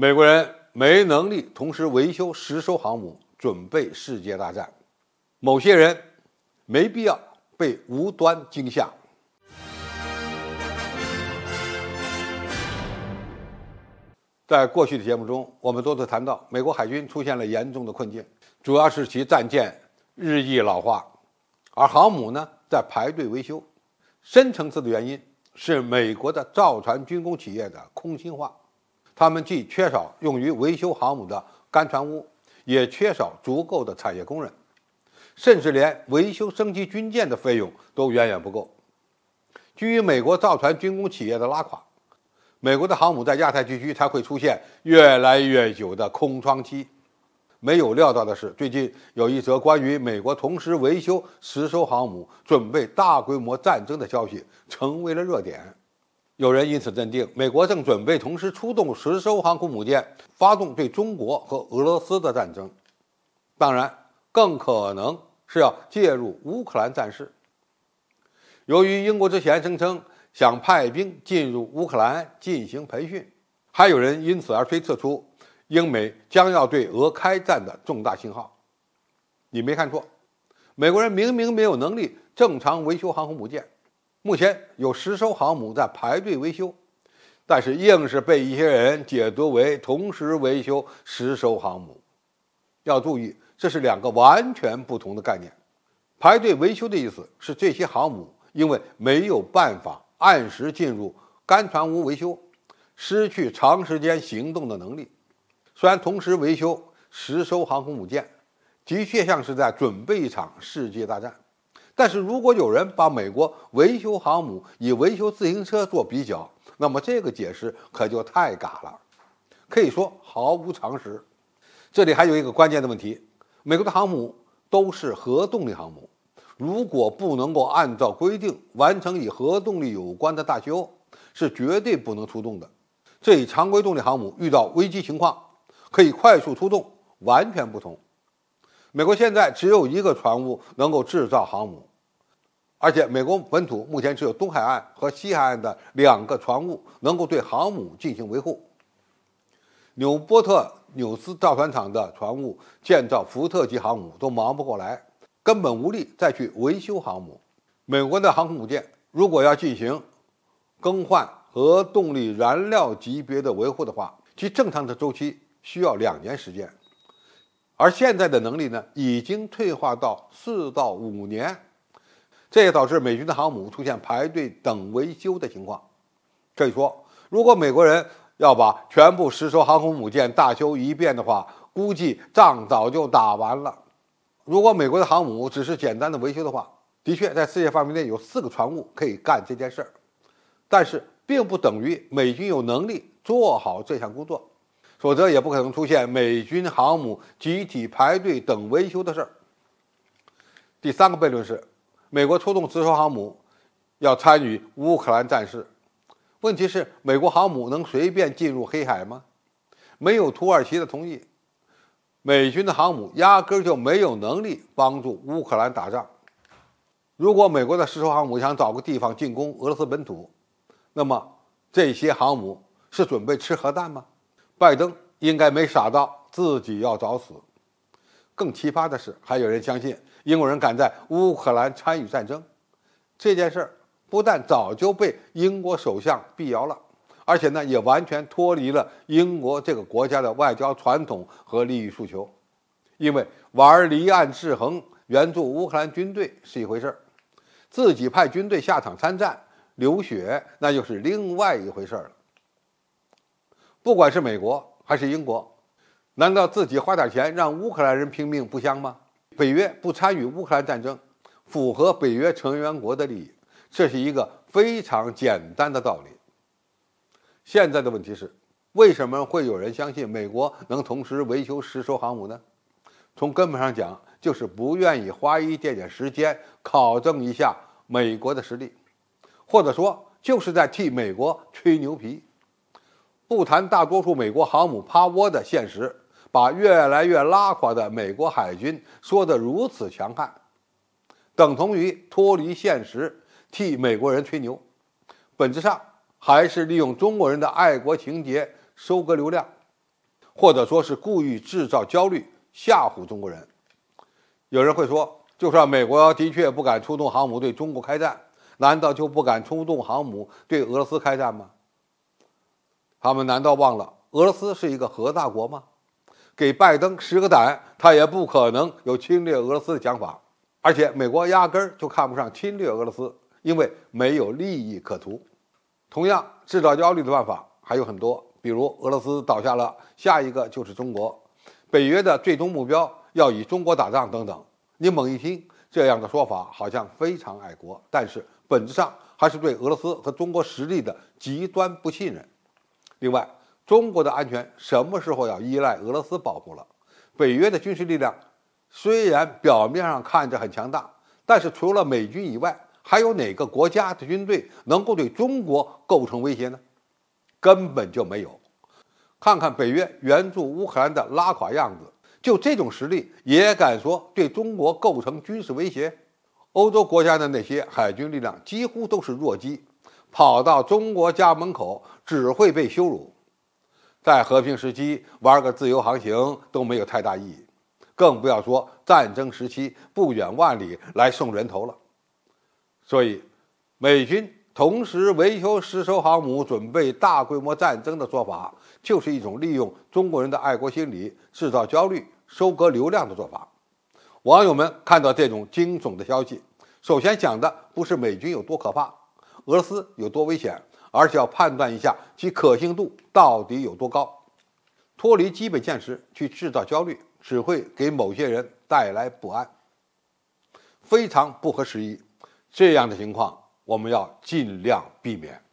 美国人没能力同时维修十艘航母，准备世界大战。某些人没必要被无端惊吓。在过去的节目中，我们多次谈到，美国海军出现了严重的困境，主要是其战舰日益老化，而航母呢在排队维修。深层次的原因是美国的造船军工企业的空心化。他们既缺少用于维修航母的干船坞，也缺少足够的产业工人，甚至连维修升级军舰的费用都远远不够。基于美国造船军工企业的拉垮，美国的航母在亚太地区才会出现越来越久的空窗期。没有料到的是，最近有一则关于美国同时维修十艘航母，准备大规模战争的消息成为了热点。有人因此认定，美国正准备同时出动十艘航空母舰，发动对中国和俄罗斯的战争。当然，更可能是要介入乌克兰战事。由于英国之前声称想派兵进入乌克兰进行培训，还有人因此而推测出英美将要对俄开战的重大信号。你没看错，美国人明明没有能力正常维修航空母舰。目前有十艘航母在排队维修，但是硬是被一些人解读为同时维修十艘航母。要注意，这是两个完全不同的概念。排队维修的意思是这些航母因为没有办法按时进入干船坞维修，失去长时间行动的能力。虽然同时维修十艘航空母舰，的确像是在准备一场世界大战。但是如果有人把美国维修航母与维修自行车做比较，那么这个解释可就太嘎了，可以说毫无常识。这里还有一个关键的问题：美国的航母都是核动力航母，如果不能够按照规定完成与核动力有关的大修，是绝对不能出动的。这与常规动力航母遇到危机情况可以快速出动完全不同。美国现在只有一个船坞能够制造航母。而且，美国本土目前只有东海岸和西海岸的两个船坞能够对航母进行维护。纽波特纽斯造船厂的船坞建造福特级航母都忙不过来，根本无力再去维修航母。美国的航空母舰如果要进行更换核动力燃料级别的维护的话，其正常的周期需要两年时间，而现在的能力呢，已经退化到四到五年。这也导致美军的航母出现排队等维修的情况。可以说，如果美国人要把全部十艘航空母舰大修一遍的话，估计仗早就打完了。如果美国的航母只是简单的维修的话，的确在世界范围内有四个船坞可以干这件事儿，但是并不等于美军有能力做好这项工作，否则也不可能出现美军航母集体排队等维修的事儿。第三个悖论是。美国出动直升航母，要参与乌克兰战事。问题是，美国航母能随便进入黑海吗？没有土耳其的同意，美军的航母压根就没有能力帮助乌克兰打仗。如果美国的十艘航母想找个地方进攻俄罗斯本土，那么这些航母是准备吃核弹吗？拜登应该没傻到自己要找死。更奇葩的是，还有人相信英国人敢在乌克兰参与战争，这件事儿不但早就被英国首相辟谣了，而且呢，也完全脱离了英国这个国家的外交传统和利益诉求。因为玩离岸制衡、援助乌克兰军队是一回事儿，自己派军队下场参战、流血，那就是另外一回事儿了。不管是美国还是英国。难道自己花点钱让乌克兰人拼命不香吗？北约不参与乌克兰战争，符合北约成员国的利益，这是一个非常简单的道理。现在的问题是，为什么会有人相信美国能同时维修十艘航母呢？从根本上讲，就是不愿意花一点点时间考证一下美国的实力，或者说就是在替美国吹牛皮。不谈大多数美国航母趴窝的现实。把越来越拉垮的美国海军说得如此强悍，等同于脱离现实，替美国人吹牛，本质上还是利用中国人的爱国情节收割流量，或者说是故意制造焦虑吓唬中国人。有人会说，就算美国的确不敢出动航母对中国开战，难道就不敢出动航母对俄罗斯开战吗？他们难道忘了俄罗斯是一个核大国吗？给拜登十个胆，他也不可能有侵略俄罗斯的想法。而且美国压根儿就看不上侵略俄罗斯，因为没有利益可图。同样制造焦虑的办法还有很多，比如俄罗斯倒下了，下一个就是中国；北约的最终目标要与中国打仗等等。你猛一听这样的说法，好像非常爱国，但是本质上还是对俄罗斯和中国实力的极端不信任。另外，中国的安全什么时候要依赖俄罗斯保护了？北约的军事力量虽然表面上看着很强大，但是除了美军以外，还有哪个国家的军队能够对中国构成威胁呢？根本就没有。看看北约援助乌克兰的拉垮样子，就这种实力也敢说对中国构成军事威胁？欧洲国家的那些海军力量几乎都是弱鸡，跑到中国家门口只会被羞辱。在和平时期玩个自由航行都没有太大意义，更不要说战争时期不远万里来送人头了。所以，美军同时维修十艘航母准备大规模战争的做法，就是一种利用中国人的爱国心理制造焦虑、收割流量的做法。网友们看到这种惊悚的消息，首先想的不是美军有多可怕，俄罗斯有多危险。而且要判断一下其可信度到底有多高，脱离基本现实去制造焦虑，只会给某些人带来不安，非常不合时宜。这样的情况，我们要尽量避免。